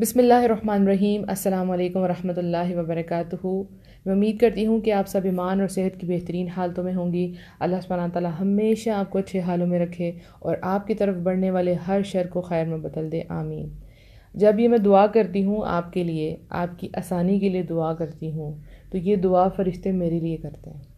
बिसमीम् अल्लाम वरहमल वर्क मैं उम्मीद करती हूँ कि आप सब ईमान और सेहत की बेहतरीन हालतों में होंगी अल्लाह सुबह ताली हमेशा आपको अच्छे हालों में रखे और आपकी तरफ बढ़ने वाले हर शर को खैर में बदल दे आमीन जब ये मैं दुआ करती हूँ आपके लिए आपकी आसानी के लिए दुआ करती हूँ तो ये दुआ फ़रिश्ते मेरे लिए करते हैं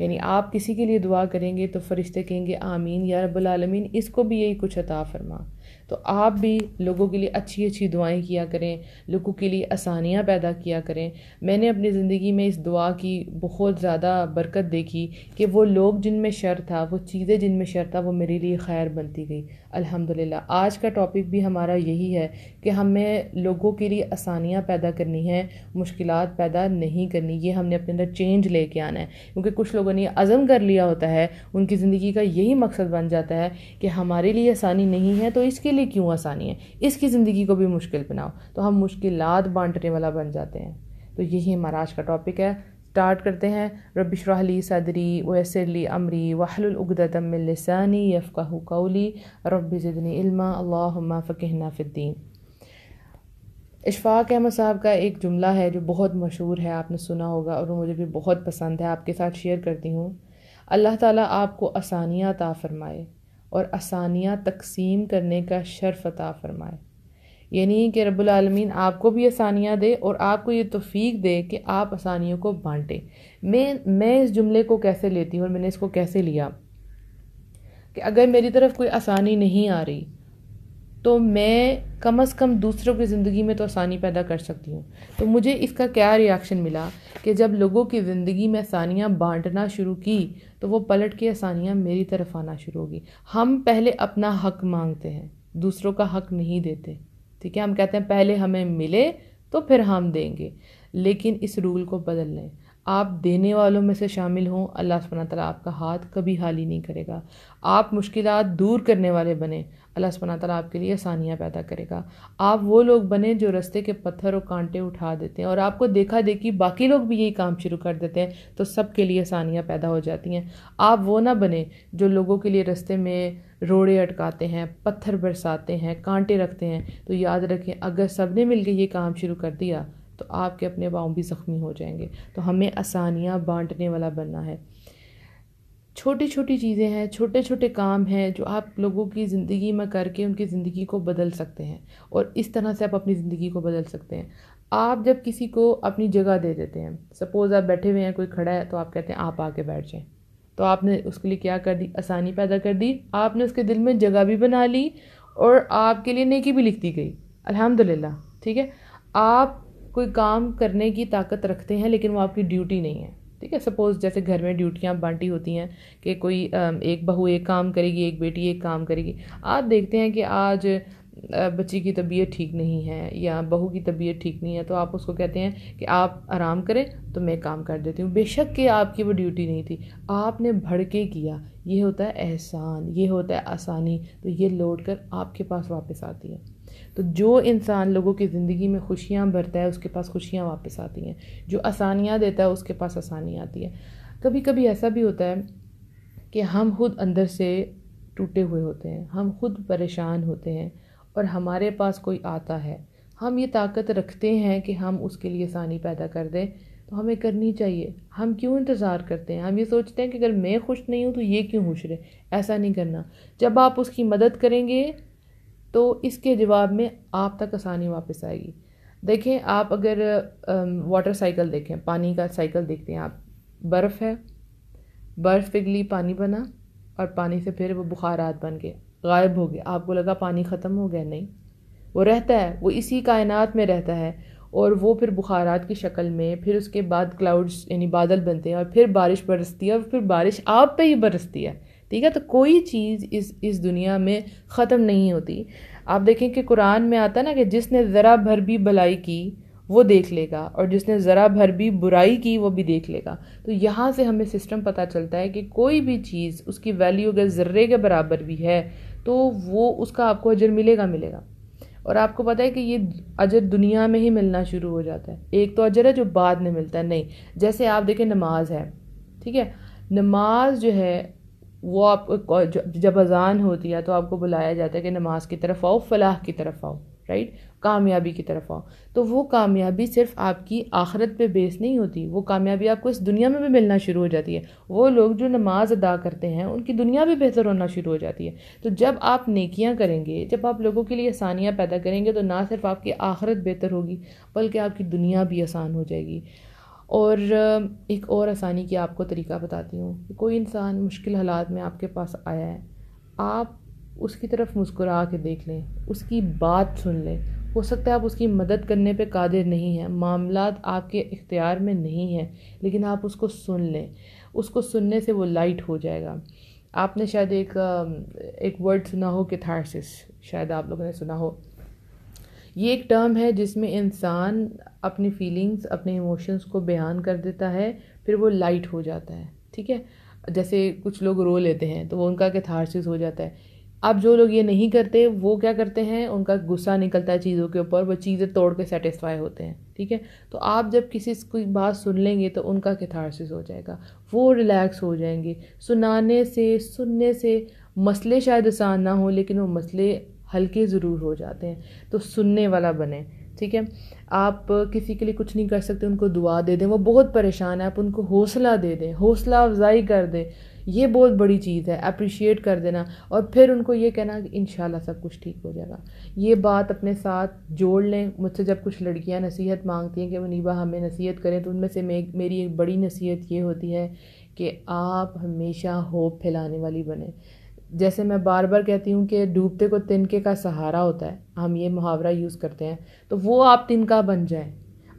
यानी आप किसी के लिए दुआ करेंगे तो फ़रिश्ते कहेंगे आमीन या रबालमीन इसको भी यही कुछ अता फरमा तो आप भी लोगों के लिए अच्छी अच्छी दुआएं किया करें लोगों के लिए आसानियाँ पैदा किया करें मैंने अपनी ज़िंदगी में इस दुआ की बहुत ज़्यादा बरकत देखी कि वो लोग जिनमें शर था वो चीज़ें जिनमें शर था वो मेरे लिए खैर बनती गई अल्हम्दुलिल्लाह आज का टॉपिक भी हमारा यही है कि हमें लोगों के लिए आसानियाँ पैदा करनी है मुश्किल पैदा नहीं करनी ये हमने अपने अंदर चेंज लेके आना है क्योंकि कुछ लोगों ने आज़म कर लिया होता है उनकी ज़िंदगी का यही मकसद बन जाता है कि हमारे लिए आसानी नहीं है तो इस इसके लिए क्यों आसानी है इसकी ज़िंदगी को भी मुश्किल बनाओ तो हम मुश्किल बांटने वाला बन जाते हैं तो यही हमारा आज का टॉपिक है स्टार्ट करते हैं रबिशरली सदरी वसरली अमरी वाहलदमिलसानी यफ़ाह कौली रबिजनी इल्मा अल्लाह फ़कहना इशफाक अहमद साहब का एक जुमला है जो बहुत मशहूर है आपने सुना होगा और वो मुझे भी बहुत पसंद है आपके साथ शेयर करती हूँ अल्लाह ताला आपको आसानियाँ ता फरमाए और आसानियाँ तकसीम करने का शर्फ अता फ़रमाए यानी कि रबालमीन आपको भी आसानियाँ दे और आपको ये तोफ़ीक दे कि आप आसानियों को बांटें मैं मैं इस जुमले को कैसे लेती हूँ और मैंने इसको कैसे लिया कि अगर मेरी तरफ कोई आसानी नहीं आ रही तो मैं कम अज़ कम दूसरों की ज़िंदगी में तो आसानी पैदा कर सकती हूँ तो मुझे इसका क्या रिएक्शन मिला कि जब लोगों की ज़िंदगी में आसानियाँ बांटना शुरू की तो वो पलट के आसानियाँ मेरी तरफ आना शुरू होगी हम पहले अपना हक मांगते हैं दूसरों का हक नहीं देते ठीक है हम कहते हैं पहले हमें मिले तो फिर हम देंगे लेकिन इस रूल को बदल लें आप देने वालों में से शामिल हों अल्लाह सुबहाना तला आपका हाथ कभी ही नहीं करेगा आप मुश्किल दूर करने वाले बने अल्लाह सुबहाना तला आपके लिए आसानियाँ पैदा करेगा आप वो लोग बने जो रस्ते के पत्थर और कांटे उठा देते हैं और आपको देखा देखी बाकी लोग भी यही काम शुरू कर देते हैं तो सब के लिए आसानियाँ पैदा हो जाती हैं आप वो ना बने जो लोगों के लिए रस्ते में रोड़े अटकाते हैं पत्थर बरसाते हैं कांटे रखते हैं तो याद रखें अगर सब ने मिलकर ये काम शुरू कर दिया तो आपके अपने पाँव भी ज़ख्मी हो जाएंगे तो हमें आसानियाँ बांटने वाला बनना है छोटी छोटी चीज़ें हैं छोटे छोटे काम हैं जो आप लोगों की ज़िंदगी में करके उनकी ज़िंदगी को बदल सकते हैं और इस तरह से आप अपनी ज़िंदगी को बदल सकते हैं आप जब किसी को अपनी जगह दे देते हैं सपोज़ आप बैठे हुए हैं कोई खड़ा है तो आप कहते हैं आप आके बैठ जाएं तो आपने उसके लिए क्या कर दी आसानी पैदा कर दी आपने उसके दिल में जगह भी बना ली और आपके लिए नेकी भी लिख दी गई अलहमदिल्ला ठीक है आप कोई काम करने की ताकत रखते हैं लेकिन वो आपकी ड्यूटी नहीं है ठीक है सपोज़ जैसे घर में ड्यूटियाँ बांटी होती हैं कि कोई एक बहू एक काम करेगी एक बेटी एक काम करेगी आप देखते हैं कि आज बच्ची की तबीयत ठीक नहीं है या बहू की तबीयत ठीक नहीं है तो आप उसको कहते हैं कि आप आराम करें तो मैं काम कर देती हूँ बेशक कि आपकी वो ड्यूटी नहीं थी आपने भड़के किया ये होता है एहसान ये होता है आसानी तो ये लौट कर आपके पास वापस आती है तो जो इंसान लोगों की ज़िंदगी में खुशियाँ भरता है उसके पास खुशियाँ वापस आती हैं जो आसानियाँ देता है उसके पास आसानी आती है कभी कभी ऐसा भी होता है कि हम खुद अंदर से टूटे हुए होते हैं हम खुद परेशान होते हैं और हमारे पास कोई आता है हम ये ताकत रखते हैं कि हम उसके लिए आसानी पैदा कर दें तो हमें करनी चाहिए हम क्यों इंतज़ार करते हैं हम ये सोचते हैं कि अगर मैं खुश नहीं हूँ तो ये क्यों खुश रहे ऐसा नहीं करना जब आप उसकी मदद करेंगे तो इसके जवाब में आप तक आसानी वापस आएगी देखें आप अगर वाटर साइकिल देखें पानी का साइकिल देखते हैं आप बर्फ़ है बर्फ़ पिघली पानी बना और पानी से फिर वो आत बन के गायब हो गए आपको लगा पानी ख़त्म हो गया नहीं वो रहता है वो इसी कायनात में रहता है और वो फिर बुखारात की शक्ल में फिर उसके बाद क्लाउड्स यानी बादल बनते हैं और फिर बारिश बरसती है और फिर बारिश आप पे ही बरसती है ठीक है तो कोई चीज़ इस इस दुनिया में ख़त्म नहीं होती आप देखें कि कुरान में आता ना कि जिसने ज़रा भर भी भलाई की वो देख लेगा और जिसने ज़रा भर भी बुराई की वो भी देख लेगा तो यहाँ से हमें सिस्टम पता चलता है कि कोई भी चीज़ उसकी वैल्यू अगर ज़र्रे के बराबर भी है तो वो उसका आपको अजर मिलेगा मिलेगा और आपको पता है कि ये अजर दुनिया में ही मिलना शुरू हो जाता है एक तो अजर है जो बाद में मिलता है नहीं जैसे आप देखें नमाज है ठीक है नमाज जो है वो आप जब अज़ान होती है तो आपको बुलाया जाता है कि नमाज की तरफ आओ फलाह की तरफ आओ राइट कामयाबी की तरफ आओ तो वो कामयाबी सिर्फ आपकी आखरत पे बेस नहीं होती वो कामयाबी आपको इस दुनिया में भी मिलना शुरू हो जाती है वो लोग जो नमाज अदा करते हैं उनकी दुनिया भी बेहतर होना शुरू हो जाती है तो जब आप नेकियां करेंगे जब आप लोगों के लिए आसानियाँ पैदा करेंगे तो ना सिर्फ आपकी आखरत बेहतर होगी बल्कि आपकी दुनिया भी आसान हो जाएगी और एक और आसानी की आपको तरीका बताती हूँ कि कोई इंसान मुश्किल हालात में आपके पास आया है आप उसकी तरफ मुस्कुरा के देख लें उसकी बात सुन लें हो सकता है आप उसकी मदद करने पे कादिर नहीं हैं मामला आपके इख्तियार में नहीं हैं लेकिन आप उसको सुन लें उसको सुनने से वो लाइट हो जाएगा आपने शायद एक एक वर्ड सुना हो कैथारसिस शायद आप लोगों ने सुना हो ये एक टर्म है जिसमें इंसान अपनी फीलिंग्स अपने इमोशंस को बयान कर देता है फिर वो लाइट हो जाता है ठीक है जैसे कुछ लोग रो लेते हैं तो वो उनका कैथारसिस हो जाता है अब जो लोग ये नहीं करते वो क्या करते हैं उनका गुस्सा निकलता है चीज़ों के ऊपर वो चीज़ें तोड़ के सेटिस्फाई होते हैं ठीक है तो आप जब किसी कोई बात सुन लेंगे तो उनका कैथारसिस हो जाएगा वो रिलैक्स हो जाएंगे सुनाने से सुनने से मसले शायद आसान ना हो लेकिन वो मसले हल्के ज़रूर हो जाते हैं तो सुनने वाला बने ठीक है आप किसी के लिए कुछ नहीं कर सकते उनको दुआ दे दें वो बहुत परेशान है आप उनको हौसला दे दें हौसला अफजाई कर दें ये बहुत बड़ी चीज़ है अप्रिशिएट कर देना और फिर उनको ये कहना कि इन सब कुछ ठीक हो जाएगा ये बात अपने साथ जोड़ लें मुझसे जब कुछ लड़कियां नसीहत मांगती हैं कि नीबा हमें नसीहत करें तो उनमें से मेरी एक बड़ी नसीहत ये होती है कि आप हमेशा होप फैलाने वाली बने जैसे मैं बार बार कहती हूँ कि डूबते को तिनके का सहारा होता है हम ये मुहावरा यूज़ करते हैं तो वो आप तिनका बन जाएं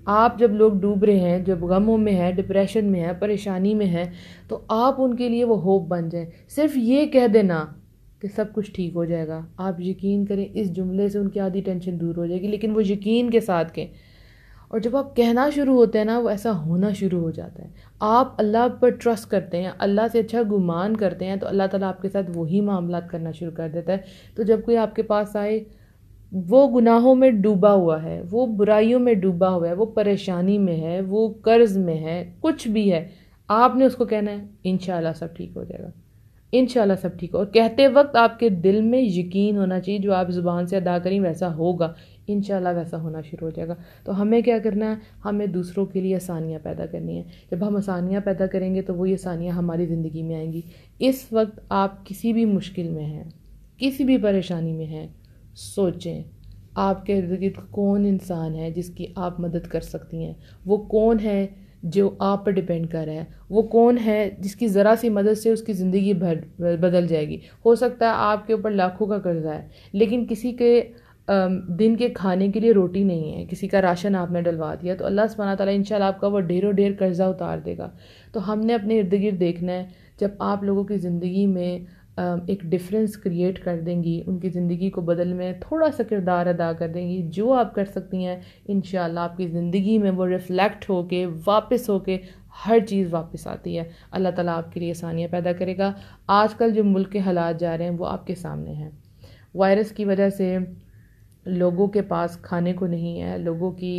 आप जब लोग डूब रहे हैं जब गमों में हैं डिप्रेशन में हैं परेशानी में हैं तो आप उनके लिए वो होप बन जाएं सिर्फ ये कह देना कि सब कुछ ठीक हो जाएगा आप यकीन करें इस जुमले से उनकी आधी टेंशन दूर हो जाएगी लेकिन वो यकीन के साथ कहें और जब आप कहना शुरू होते हैं ना वो ऐसा होना शुरू हो जाता है आप अल्लाह पर ट्रस्ट करते हैं अल्लाह से अच्छा गुमान करते हैं तो अल्लाह ताला आपके साथ वही मामला करना शुरू कर देता है तो जब कोई आपके पास आए वो गुनाहों में डूबा हुआ है वो बुराइयों में डूबा हुआ है वो परेशानी में है वो कर्ज में है कुछ भी है आपने उसको कहना है इनशाला सब ठीक हो जाएगा इन सब ठीक हो और कहते वक्त आपके दिल में यकीन होना चाहिए जो आप ज़ुबान से अदा करें वैसा होगा इन वैसा होना शुरू हो जाएगा तो हमें क्या करना है हमें दूसरों के लिए आसानियाँ पैदा करनी है जब हम आसानियाँ पैदा करेंगे तो वही आसानियाँ हमारी ज़िंदगी में आएंगी इस वक्त आप किसी भी मुश्किल में हैं किसी भी परेशानी में हैं सोचें आपके इर्द गिर्द कौन इंसान है जिसकी आप मदद कर सकती हैं वो कौन है जो आप पर डिपेंड कर रहा है वो कौन है जिसकी ज़रा सी मदद से उसकी ज़िंदगी बदल जाएगी हो सकता है आपके ऊपर लाखों का कर्ज़ा है लेकिन किसी के दिन के खाने के लिए रोटी नहीं है किसी का राशन आपने डलवा दिया तो अल्लाह सुबहाना ताला इंशाल्लाह आपका वो ढेरों ढेर कर्ज़ा उतार देगा तो हमने अपने इर्द गिर्द देखना है जब आप लोगों की ज़िंदगी में एक डिफरेंस क्रिएट कर देंगी उनकी ज़िंदगी को बदल में थोड़ा सा किरदार अदा कर देंगी जो आप कर सकती हैं इन आपकी ज़िंदगी में वो रिफ़्लेक्ट हो के वापस हो के हर चीज़ वापस आती है अल्लाह ताला आपके लिए आसानियाँ पैदा करेगा आजकल जो मुल्क के हालात जा रहे हैं वो आपके सामने हैं वायरस की वजह से लोगों के पास खाने को नहीं है लोगों की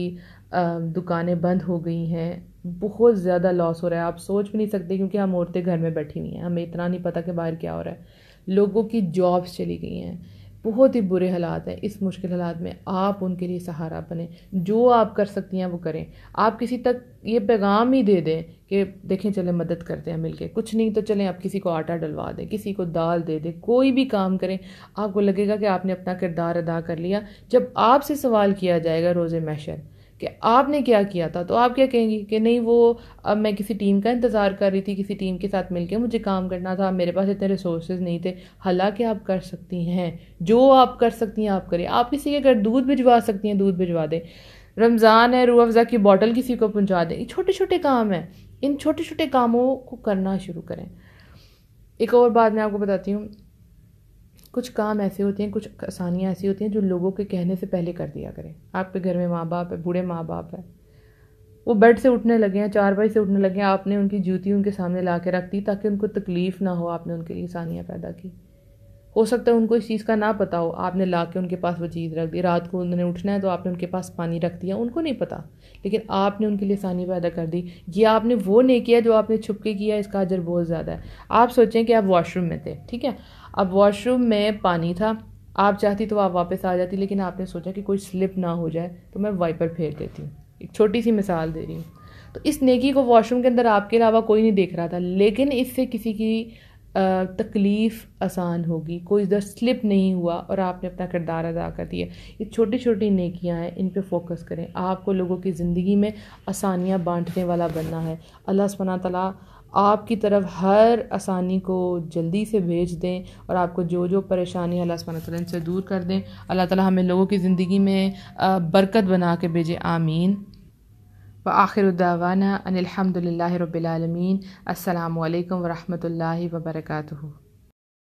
दुकानें बंद हो गई हैं बहुत ज़्यादा लॉस हो रहा है आप सोच भी नहीं सकते क्योंकि हम औरतें घर में बैठी हुई हैं हमें इतना नहीं पता कि बाहर क्या हो रहा है लोगों की जॉब्स चली गई हैं बहुत ही बुरे हालात हैं इस मुश्किल हालात में आप उनके लिए सहारा बने जो आप कर सकती हैं वो करें आप किसी तक ये पैगाम ही दे दें कि देखें चलें मदद करते हैं मिलके कुछ नहीं तो चलें आप किसी को आटा डलवा दें किसी को दाल दे दें कोई भी काम करें आपको लगेगा कि आपने अपना किरदार अदा कर लिया जब आपसे सवाल किया जाएगा रोज़ मैशर कि आपने क्या किया था तो आप क्या कहेंगी कि नहीं वो अब मैं किसी टीम का इंतज़ार कर रही थी किसी टीम के साथ मिलके मुझे काम करना था मेरे पास इतने रिसोर्सेज नहीं थे हालांकि आप कर सकती हैं जो आप कर सकती हैं आप करें आप किसी के घर दूध भिजवा सकती हैं दूध भिजवा दें रमज़ान है रू अफ़ज़ा की बॉटल किसी को पहुँचा दें छोटे छोटे काम हैं इन छोटे छोटे कामों को करना शुरू करें एक और बात मैं आपको बताती हूँ कुछ काम ऐसे होते हैं कुछ आसानियाँ ऐसी होती हैं जो लोगों के कहने से पहले कर दिया करें आपके घर में माँ बाप है बूढ़े माँ बाप है वो बेड से उठने लगे हैं चार बाई से उठने लगे हैं आपने उनकी जूती उनके सामने ला के रख दी ताकि उनको तकलीफ़ ना हो आपने उनके लिए आसानियाँ पैदा की हो सकता है उनको इस चीज़ का ना पता हो आपने ला के उनके पास वो चीज़ रख दी रात को उन्होंने उठना है तो आपने उनके पास पानी रख दिया उनको नहीं पता लेकिन आपने उनके लिए आसानी पैदा कर दी ये आपने वो नहीं किया जो आपने छुप के किया इसका अजर बहुत ज़्यादा है आप सोचें कि आप वॉशरूम में थे ठीक है अब वॉशरूम में पानी था आप चाहती तो आप वापस आ जाती लेकिन आपने सोचा कि कोई स्लिप ना हो जाए तो मैं वाइपर फेर देती हूँ एक छोटी सी मिसाल दे रही हूँ तो इस नेकी को वॉशरूम के अंदर आपके अलावा कोई नहीं देख रहा था लेकिन इससे किसी की तकलीफ़ आसान होगी कोई इधर स्लिप नहीं हुआ और आपने अपना किरदार अदा कर दिया ये छोटी छोटी नेकियाँ हैं इन पर फोकस करें आपको लोगों की ज़िंदगी में आसानियाँ बांटने वाला बनना है अल्लाह सुबहाना तला आपकी तरफ हर आसानी को जल्दी से भेज दें और आपको जो जो परेशानी अल्लाह सुबहान से दूर कर दें अल्लाह ताला हमें लोगों की ज़िंदगी में बरकत बना के भेजे आमीन व आखिरदावाना अनिलहमदिल्ला रबालमीन अल्लाम वरहमल वर्का